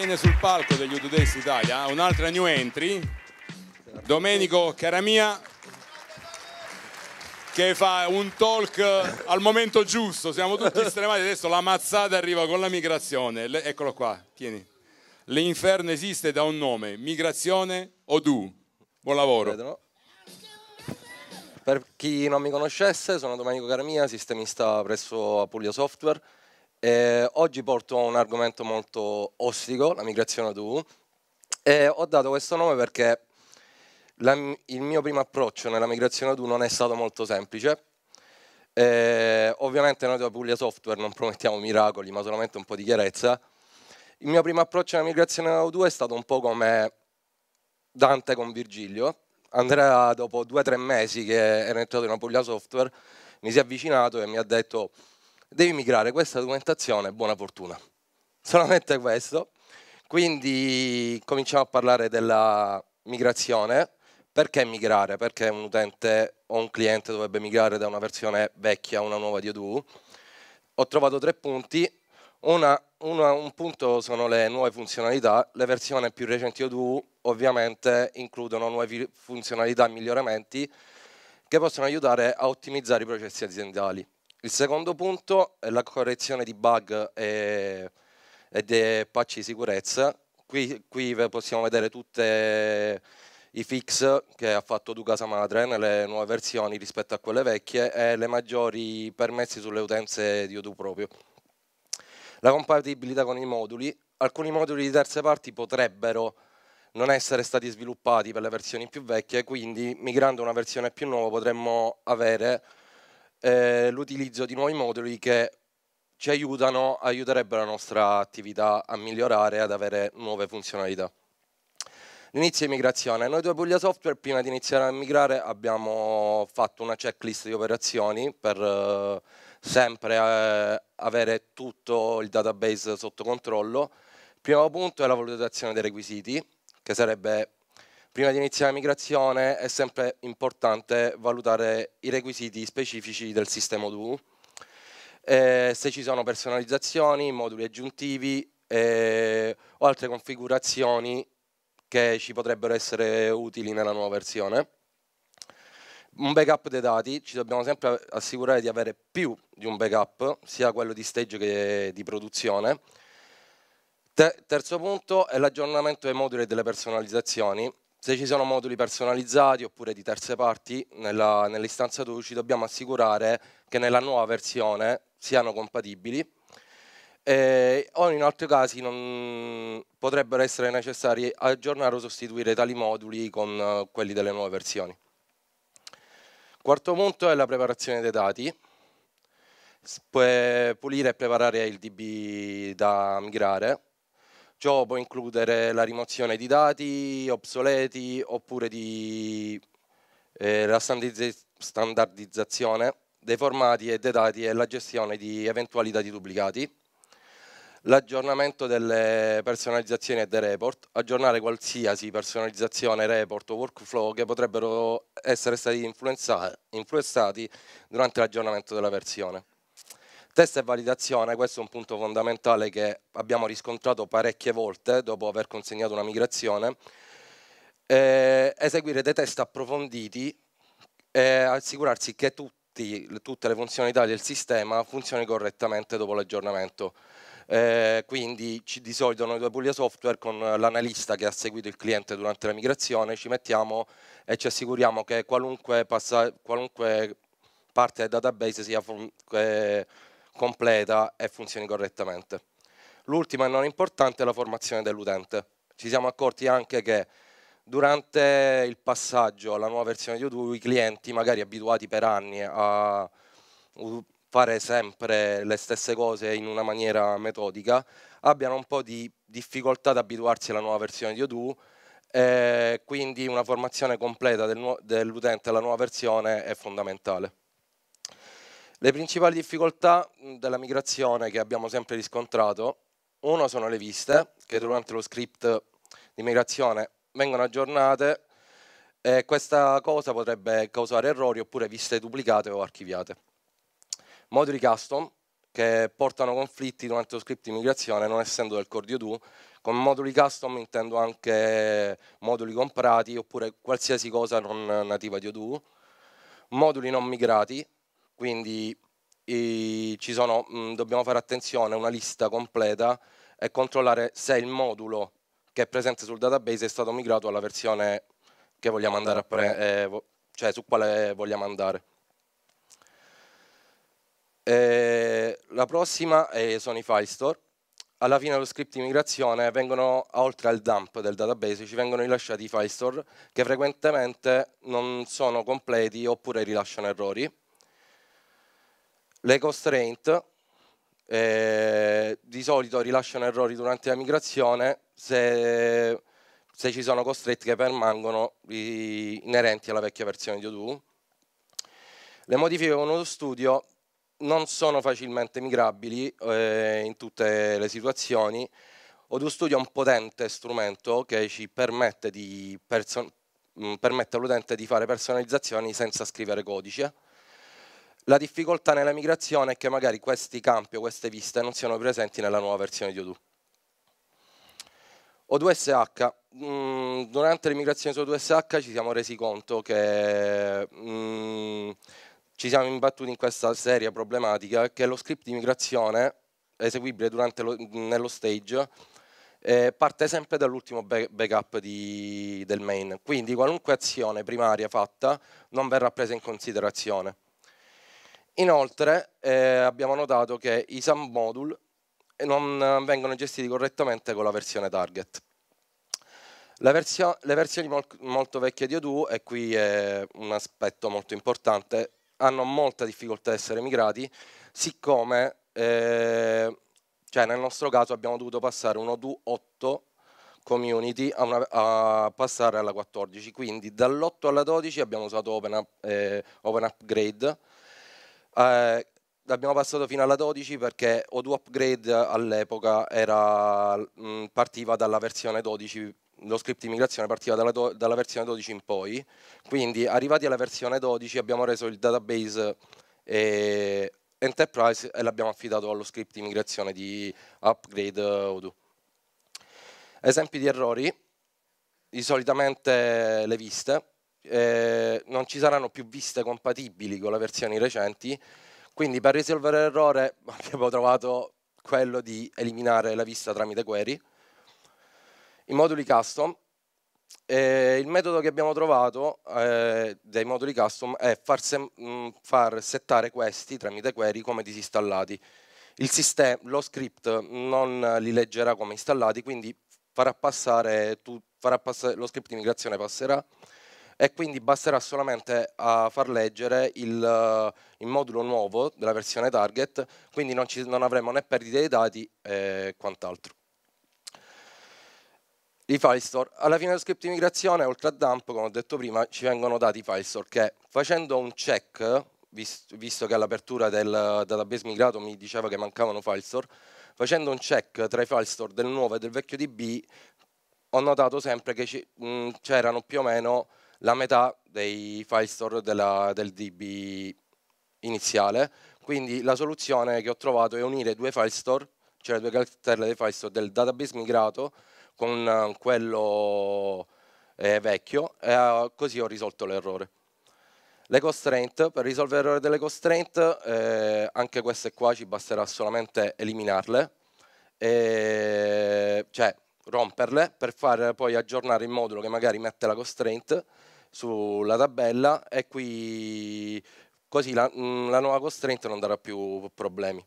Viene sul palco degli Udo Days Italia un'altra new entry, Domenico Caramia, che fa un talk al momento giusto. Siamo tutti estremati, adesso la mazzata arriva con la migrazione. eccolo qua, tieni. L'inferno esiste da un nome, migrazione o du Buon lavoro. Per chi non mi conoscesse, sono Domenico Caramia, sistemista presso Apulia Software eh, oggi porto un argomento molto ostico, la migrazione tu. E ho dato questo nome perché la, il mio primo approccio nella migrazione tu non è stato molto semplice. Eh, ovviamente noi da Puglia Software non promettiamo miracoli, ma solamente un po' di chiarezza. Il mio primo approccio alla migrazione da 2 è stato un po' come Dante con Virgilio. Andrea, dopo due o tre mesi che era entrato in una Puglia Software, mi si è avvicinato e mi ha detto devi migrare questa documentazione, buona fortuna. Solamente questo. Quindi cominciamo a parlare della migrazione. Perché migrare? Perché un utente o un cliente dovrebbe migrare da una versione vecchia a una nuova di Odoo? Ho trovato tre punti. Una, una, un punto sono le nuove funzionalità. Le versioni più recenti Odoo ovviamente includono nuove funzionalità e miglioramenti che possono aiutare a ottimizzare i processi aziendali. Il secondo punto è la correzione di bug e, e dei patch di sicurezza. Qui, qui possiamo vedere tutti i fix che ha fatto Duca Samadre nelle nuove versioni rispetto a quelle vecchie e le maggiori permessi sulle utenze di Odoo proprio. La compatibilità con i moduli. Alcuni moduli di terze parti potrebbero non essere stati sviluppati per le versioni più vecchie, quindi migrando una versione più nuova potremmo avere eh, l'utilizzo di nuovi moduli che ci aiutano, aiuterebbero la nostra attività a migliorare, ad avere nuove funzionalità. L'inizio di migrazione. Noi due Puglia Software, prima di iniziare a migrare, abbiamo fatto una checklist di operazioni per eh, sempre eh, avere tutto il database sotto controllo. Il primo punto è la valutazione dei requisiti, che sarebbe Prima di iniziare la migrazione è sempre importante valutare i requisiti specifici del sistema ODU, eh, se ci sono personalizzazioni, moduli aggiuntivi eh, o altre configurazioni che ci potrebbero essere utili nella nuova versione. Un backup dei dati, ci dobbiamo sempre assicurare di avere più di un backup, sia quello di stage che di produzione. Te terzo punto è l'aggiornamento dei moduli e delle personalizzazioni. Se ci sono moduli personalizzati oppure di terze parti, nell'istanza nell 2 ci dobbiamo assicurare che nella nuova versione siano compatibili eh, o in altri casi non potrebbero essere necessari aggiornare o sostituire tali moduli con eh, quelli delle nuove versioni. Quarto punto è la preparazione dei dati. Puoi pulire e preparare il DB da migrare Ciò può includere la rimozione di dati obsoleti oppure di, eh, la standardizzazione dei formati e dei dati e la gestione di eventuali dati duplicati, l'aggiornamento delle personalizzazioni e dei report, aggiornare qualsiasi personalizzazione, report o workflow che potrebbero essere stati influenzati durante l'aggiornamento della versione. Test e validazione, questo è un punto fondamentale che abbiamo riscontrato parecchie volte dopo aver consegnato una migrazione. Eh, eseguire dei test approfonditi e assicurarsi che tutti, tutte le funzionalità del sistema funzionino correttamente dopo l'aggiornamento. Eh, quindi ci, di solito noi due Puglia Software con l'analista che ha seguito il cliente durante la migrazione ci mettiamo e ci assicuriamo che qualunque, qualunque parte del database sia eh, completa e funzioni correttamente. L'ultima e non importante è la formazione dell'utente. Ci siamo accorti anche che durante il passaggio alla nuova versione di Odoo i clienti, magari abituati per anni a fare sempre le stesse cose in una maniera metodica, abbiano un po' di difficoltà ad abituarsi alla nuova versione di Odoo e quindi una formazione completa dell'utente alla nuova versione è fondamentale. Le principali difficoltà della migrazione che abbiamo sempre riscontrato, uno sono le viste, che durante lo script di migrazione vengono aggiornate e questa cosa potrebbe causare errori oppure viste duplicate o archiviate. Moduli custom, che portano conflitti durante lo script di migrazione, non essendo del core di Odoo, con moduli custom intendo anche moduli comprati oppure qualsiasi cosa non nativa di Odoo, moduli non migrati, quindi i, sono, mh, mm, dobbiamo fare attenzione a una lista completa e controllare se il modulo che è presente sul database è stato migrato alla versione che vogliamo andare a pre- eh, cioè su quale vogliamo andare. E eh, la prossima sono i file store. Alla fine dello script di migrazione vengono, oltre al dump del database, ci vengono rilasciati i file store che frequentemente non sono completi oppure rilasciano errori. Le constraint eh, di solito rilasciano errori durante la migrazione se, se ci sono constraint che permangono i, inerenti alla vecchia versione di Odoo. Le modifiche con Odoo studio non sono facilmente migrabili eh, in tutte le situazioni. Odoo Studio è un potente strumento che ci permette, permette all'utente di fare personalizzazioni senza scrivere codice la difficoltà nella migrazione è che magari questi campi o queste viste non siano presenti nella nuova versione di 2 O2SH, mm, durante le migrazioni su O2SH ci siamo resi conto che mh, mm, ci siamo imbattuti in questa seria problematica che lo script di migrazione eseguibile lo, nello stage eh, parte sempre dall'ultimo backup di, del main, quindi qualunque azione primaria fatta non verrà presa in considerazione. Inoltre eh, abbiamo notato che i SAM module non eh, vengono gestiti correttamente con la versione target. La versio le versioni mol molto vecchie di Odoo, e qui è un aspetto molto importante, hanno molta difficoltà ad essere migrati, siccome eh, cioè nel nostro caso abbiamo dovuto passare un Odoo 8 community a, una, a, passare alla 14, quindi dall'8 alla 12 abbiamo usato Open, up, eh, open Upgrade, L'abbiamo eh, passato fino alla 12 perché O2 Upgrade all'epoca mm, partiva dalla versione 12, lo script di migrazione partiva dalla, do, dalla, versione 12 in poi, quindi arrivati alla versione 12 abbiamo reso il database eh, Enterprise e l'abbiamo affidato allo script di migrazione di Upgrade eh, O2. Esempi di errori, di solitamente le viste, eh, non ci saranno più viste compatibili con le versioni recenti, quindi per risolvere l'errore abbiamo trovato quello di eliminare la vista tramite query. I moduli custom, eh, il metodo che abbiamo trovato eh, dei moduli custom è far, mh, mm, far settare questi tramite query come disinstallati. Il sistema, lo script non li leggerà come installati, quindi farà passare, tu, farà passare lo script di migrazione passerà e quindi basterà solamente a far leggere il, eh, il modulo nuovo della versione target, quindi non, ci, non avremo né perdite dei dati e quant'altro. I file store. Alla fine dello script di migrazione, oltre a dump, come ho detto prima, ci vengono dati i file store che facendo un check, visto che all'apertura del database migrato mi diceva che mancavano file store, facendo un check tra i file store del nuovo e del vecchio DB, ho notato sempre che c'erano più o meno la metà dei file store della, del DB iniziale. Quindi la soluzione che ho trovato è unire due file store, cioè le due cartelle dei file store del database migrato con eh, quello eh, vecchio, e eh, così ho risolto l'errore. Le constraint, per risolvere l'errore delle constraint, eh, anche queste qua ci basterà solamente eliminarle, e, cioè romperle per far poi aggiornare il modulo che magari mette la constraint sulla tabella e qui così la, mm, la nuova constraint non darà più problemi.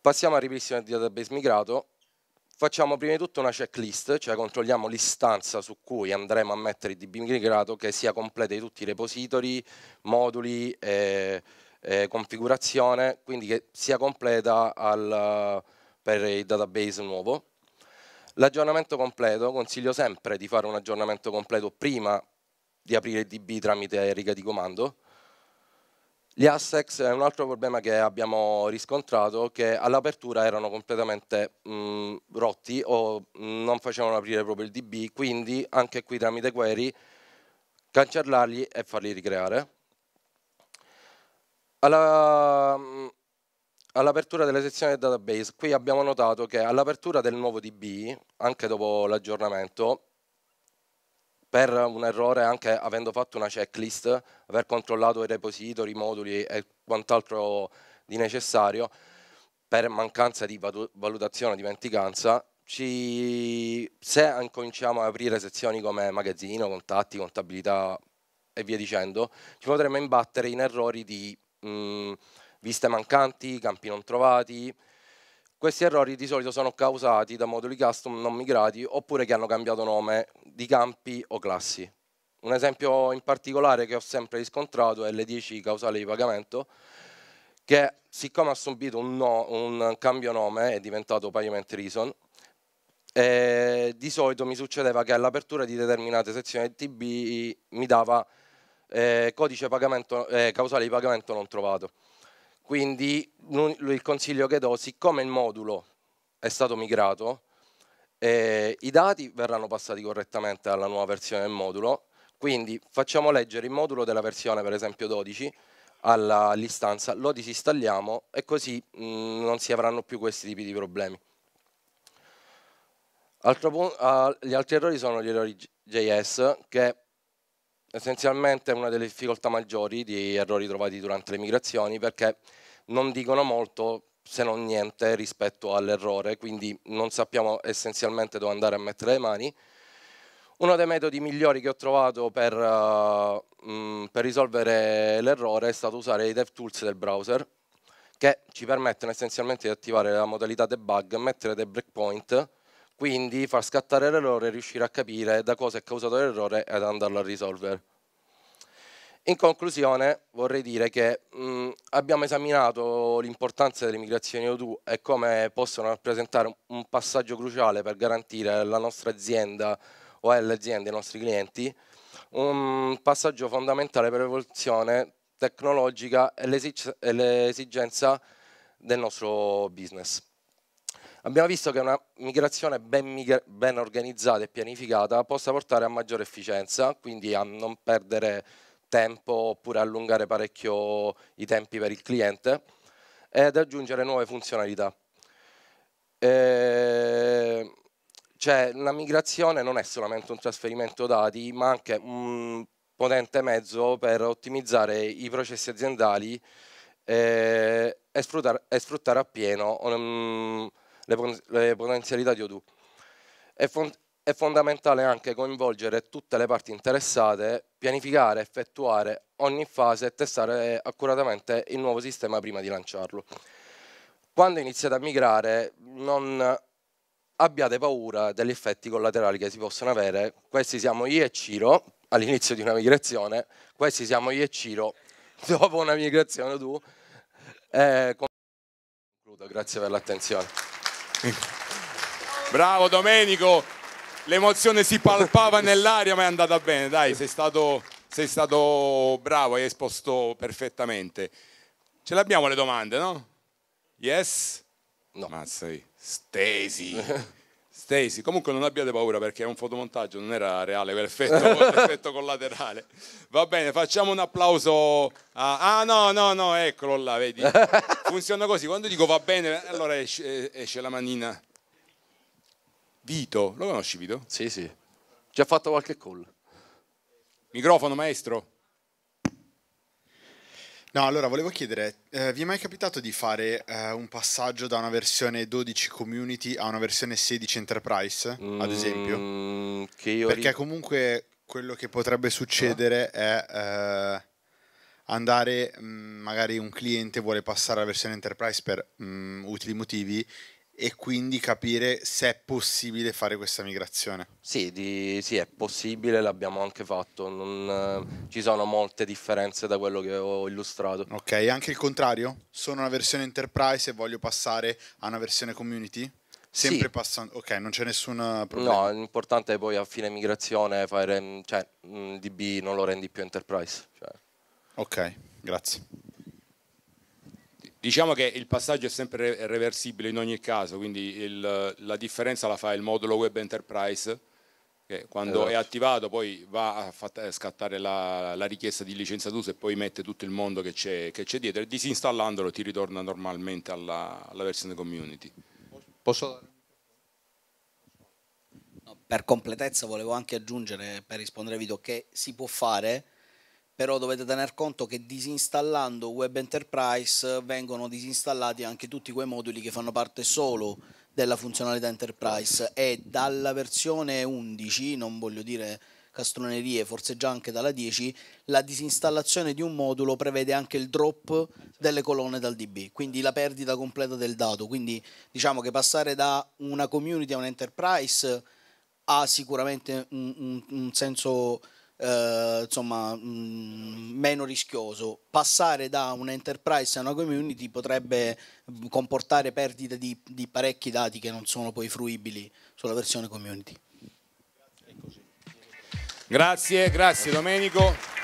Passiamo al ripristino di database migrato. Facciamo prima di tutto una checklist, cioè controlliamo l'istanza su cui andremo a mettere il DB migrato che sia completa di tutti i repository, moduli e, e configurazione, quindi che sia completa al, per il database nuovo. L'aggiornamento completo, consiglio sempre di fare un aggiornamento completo prima di aprire il DB tramite riga di comando. Gli ASEX è un altro problema che abbiamo riscontrato, che all'apertura erano completamente mh, mm, rotti o non facevano aprire proprio il DB, quindi anche qui tramite query cancellarli e farli ricreare. Alla, mm, all'apertura delle sezioni del database, qui abbiamo notato che all'apertura del nuovo DB, anche dopo l'aggiornamento, per un errore, anche avendo fatto una checklist, aver controllato i repository, i moduli e quant'altro di necessario, per mancanza di valutazione, dimenticanza, ci... se cominciamo ad aprire sezioni come magazzino, contatti, contabilità e via dicendo, ci potremmo imbattere in errori di... Mh, viste mancanti, campi non trovati. Questi errori di solito sono causati da moduli custom non migrati oppure che hanno cambiato nome di campi o classi. Un esempio in particolare che ho sempre riscontrato è l'E10 causali di pagamento, che siccome ha subito un, no, un cambio nome è diventato Payment Reason, e di solito mi succedeva che all'apertura di determinate sezioni TB mi dava eh, codice pagamento, eh, causale di pagamento non trovato. Quindi il consiglio che do, siccome il modulo è stato migrato, eh, i dati verranno passati correttamente alla nuova versione del modulo, quindi facciamo leggere il modulo della versione per esempio 12 all'istanza, lo disinstalliamo e così mh, mm, non si avranno più questi tipi di problemi. Punto, uh, gli altri errori sono gli errori JS, che essenzialmente è una delle difficoltà maggiori di errori trovati durante le migrazioni, perché non dicono molto se non niente rispetto all'errore, quindi non sappiamo essenzialmente dove andare a mettere le mani. Uno dei metodi migliori che ho trovato per, uh, eh, mh, mm, per risolvere l'errore è stato usare i DevTools del browser, che ci permettono essenzialmente di attivare la modalità debug, mettere dei breakpoint, quindi far scattare l'errore, e riuscire a capire da cosa è causato l'errore ed andarlo a risolvere. In conclusione vorrei dire che mh, mm, abbiamo esaminato l'importanza delle migrazioni O2 e come possono rappresentare un passaggio cruciale per garantire alla nostra azienda o alle aziende, ai nostri clienti, un passaggio fondamentale per l'evoluzione tecnologica e, l'esig- e l'esigenza del nostro business. Abbiamo visto che una migrazione ben, migra- ben organizzata e pianificata possa portare a maggiore efficienza, quindi a non perdere tempo oppure allungare parecchio i tempi per il cliente ed aggiungere nuove funzionalità. E ehm, cioè la migrazione non è solamente un trasferimento dati, ma anche un potente mezzo per ottimizzare i processi aziendali eh, e, e, sfruttare, e sfruttare, appieno um, le, le, potenzialità di Odoo. È, è fondamentale anche coinvolgere tutte le parti interessate, pianificare, effettuare ogni fase e testare accuratamente il nuovo sistema prima di lanciarlo. Quando iniziate a migrare non abbiate paura degli effetti collaterali che si possono avere. Questi siamo io e Ciro all'inizio di una migrazione, questi siamo io e Ciro dopo una migrazione tu. Eh, grazie per l'attenzione. Bravo Domenico, l'emozione si palpava nell'aria, ma è andata bene, dai, sei stato, sei stato bravo, hai esposto perfettamente. Ce l'abbiamo le domande, no? Yes? No. Mazza, stesi. Stesi, comunque non abbiate paura perché è un fotomontaggio, non era reale, perfetto, collaterale. Va bene, facciamo un applauso a... Ah no, no, no, eccolo là, vedi. Funziona così, quando dico va bene, allora esce, esce la manina. Vito, lo conosci Vito? Sì, sì. Ci ha fatto qualche call. Microfono, maestro. No, allora volevo chiedere, eh, vi è mai capitato di fare eh, un passaggio da una versione 12 community a una versione 16 enterprise, mm, ad esempio? Mm, Perché ri... comunque quello che potrebbe succedere ah. è eh, andare, mh, mm, magari un cliente vuole passare alla versione enterprise per mh, mm, utili motivi e quindi capire se è possibile fare questa migrazione. Sì, di, sì è possibile, l'abbiamo anche fatto, non, eh, ci sono molte differenze da quello che ho illustrato. Ok, anche il contrario? Sono una versione enterprise e voglio passare a una versione community? Sempre sì. passando, ok, non c'è nessun eh, problema. No, l'importante è poi a fine migrazione fare, mm, cioè, mm, DB non lo rendi più enterprise. Cioè. Ok, grazie. Diciamo che il passaggio è sempre reversibile in ogni caso, quindi il, la differenza la fa il modulo Web Enterprise, che quando esatto. è attivato poi va a, fatta, a scattare la, la, richiesta di licenza d'uso e poi mette tutto il mondo che c'è, dietro e disinstallandolo ti ritorna normalmente alla, alla versione community. Posso... No, per completezza volevo anche aggiungere, per rispondere a Vito, che si può fare però dovete tener conto che disinstallando Web Enterprise vengono disinstallati anche tutti quei moduli che fanno parte solo della funzionalità Enterprise e dalla versione 11, non voglio dire castronerie, forse già anche dalla 10, la disinstallazione di un modulo prevede anche il drop delle colonne dal DB, quindi la perdita completa del dato. Quindi diciamo che passare da una community a un enterprise ha sicuramente un, un, un senso eh, insomma, mh, mm, meno rischioso. Passare da un enterprise a una community potrebbe comportare perdita di, di parecchi dati che non sono poi fruibili sulla versione community. Grazie, grazie Domenico.